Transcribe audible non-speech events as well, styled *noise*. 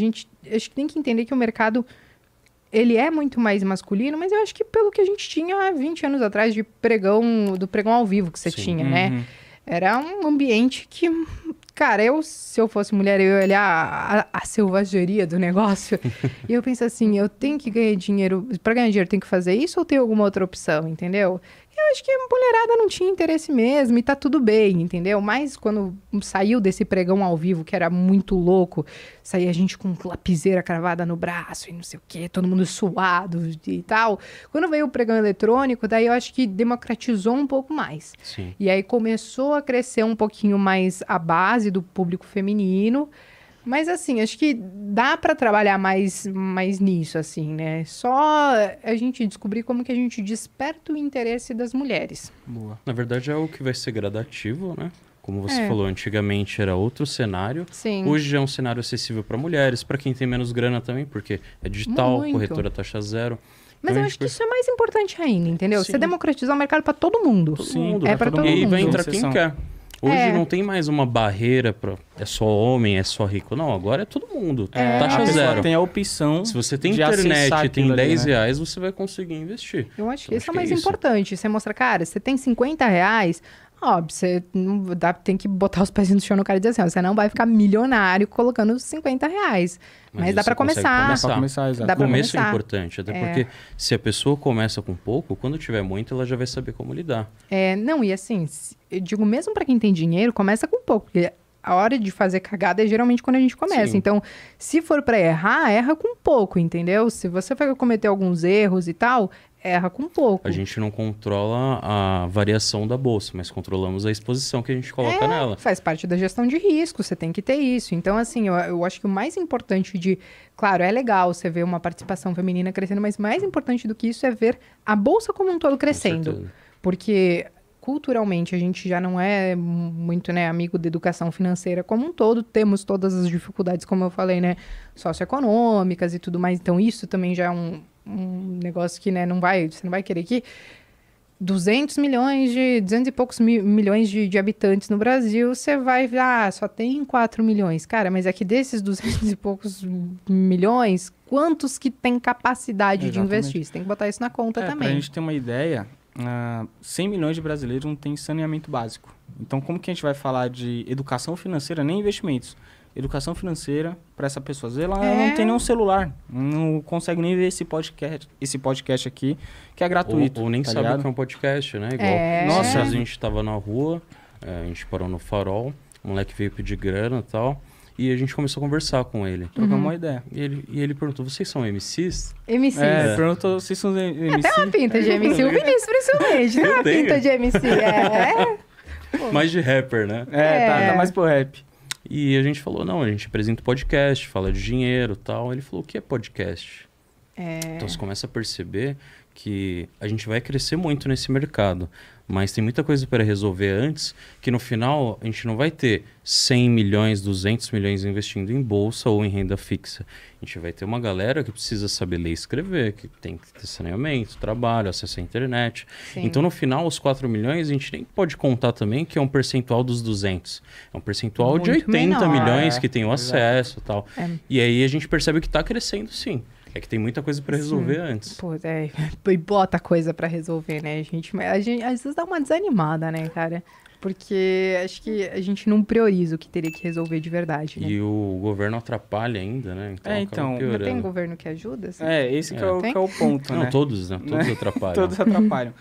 A gente acho que tem que entender que o mercado ele é muito mais masculino, mas eu acho que pelo que a gente tinha há 20 anos atrás de pregão, do pregão ao vivo que você Sim. tinha, né? Uhum. Era um ambiente que, cara, eu, se eu fosse mulher, eu ia olhar a, a, selvageria do negócio. *laughs* e eu penso assim, eu tenho que ganhar dinheiro. para ganhar dinheiro, eu tenho que fazer isso ou tem alguma outra opção, entendeu? eu acho que a mulherada não tinha interesse mesmo e tá tudo bem, entendeu? Mas quando saiu desse pregão ao vivo, que era muito louco, saía a gente com lapiseira cravada no braço e não sei o quê, todo mundo suado e tal. Quando veio o pregão eletrônico, daí eu acho que democratizou um pouco mais. Sim. E aí começou a crescer um pouquinho mais a base do público feminino. Mas assim, acho que dá para trabalhar mais, mais nisso, assim, né? Só a gente descobrir como que a gente desperta o interesse das mulheres. Boa. Na verdade, é o que vai ser gradativo, né? Como você é. falou, antigamente era outro cenário. Sim. Hoje é um cenário acessível para mulheres, para quem tem menos grana também, porque é digital, Muito. corretora taxa zero. Mas então, eu acho que isso é mais importante ainda, entendeu? Sim. Você democratizar o mercado para todo mundo. Sim, É, é né? para todo, mundo. E vai entrar quem quer. Hoje é. não tem mais uma barreira para é só homem, é só rico. Não, agora é todo mundo. É. Taxa a zero. tem a opção. Se você tem internet e tem 10 ali, né? reais, você vai conseguir investir. Eu acho então, que isso acho é, é mais é importante. Você mostra, cara, você tem 50 reais, Óbvio, você não dá, tem que botar os pés no chão no cara e dizer assim, ó, você não vai ficar milionário colocando 50 reais. Mas, Mas dá para começar. começar. Dá começar dá começo é começar. é importante, até é. porque se a pessoa começa com pouco, quando tiver muito, ela já vai saber como lidar. É, não, e assim, eu digo mesmo para quem tem dinheiro, começa com pouco, porque a hora de fazer cagada é geralmente quando a gente começa. Sim. Então, se for para errar, erra com pouco, entendeu? Se você vai cometer alguns erros e tal, erra com pouco. A gente não controla a variação da bolsa, mas controlamos a exposição que a gente coloca é, nela. Faz parte da gestão de risco, você tem que ter isso. Então, assim, eu, eu acho que o mais importante de. Claro, é legal você ver uma participação feminina crescendo, mas mais importante do que isso é ver a bolsa como um todo crescendo. Porque culturalmente a gente já não é muito né, amigo da educação financeira como um todo, temos todas as dificuldades, como eu falei, né, socioeconômicas e tudo mais. Então, isso também já é um, um negócio que né, não vai, você não vai querer que 200 milhões de, 200 e poucos mi milhões de, de, habitantes no Brasil, você vai, ah, só tem 4 milhões. Cara, mas é que desses 200 e poucos milhões, quantos que tem capacidade Exatamente. de investir? Você tem que botar isso na conta é, também. a gente ter uma ideia, 100 ah, milhões de brasileiros não têm saneamento básico. Então, como que a gente vai falar de educação financeira nem investimentos? Educação financeira para essa pessoa. Ela é. não tem é. nenhum celular, não consegue nem ver esse podcast, esse podcast aqui, que é gratuito. Ou, ou nem tá sabe ligado? que é um podcast, né? Igual. É. Nossa, a gente estava na rua, é, a gente parou no farol, o moleque veio pedir grana e tal. E a gente começou a conversar com ele, trocar uhum. uma ideia. E ele, e ele perguntou: vocês são MCs? MCs. É, ele perguntou: vocês são MCs? tem uma pinta de MC, o Vinícius principalmente. Tem né? uma tenho. pinta de MC, é. *laughs* mais de rapper, né? É, tá, é. Tá, tá, mais pro rap. E a gente falou: não, a gente apresenta podcast, fala de dinheiro tal. Ele falou: o que é podcast? É. Então você começa a perceber que a gente vai crescer muito nesse mercado, mas tem muita coisa para resolver antes, que no final a gente não vai ter 100 milhões, 200 milhões investindo em bolsa ou em renda fixa. A gente vai ter uma galera que precisa saber ler e escrever, que tem que ter saneamento, trabalho, acesso à internet. Sim. Então no final, os 4 milhões, a gente nem pode contar também que é um percentual dos 200. É um percentual Muito de 80 menor. milhões que tem o acesso e tal. É. E aí a gente percebe que está crescendo sim. É que tem muita coisa para resolver Sim. antes. Pô, é, *laughs* e bota coisa para resolver, né? A gente, a gente às vezes dá uma desanimada, né, cara? Porque acho que a gente não prioriza o que teria que resolver de verdade. Né? E o governo atrapalha ainda, né? Então, é, então. Não tem governo que ajuda? Assim? É, esse é. Que, é o, que é o ponto. *laughs* Né? Não, né? todos, né? Todos *laughs* atrapalham. todos atrapalham.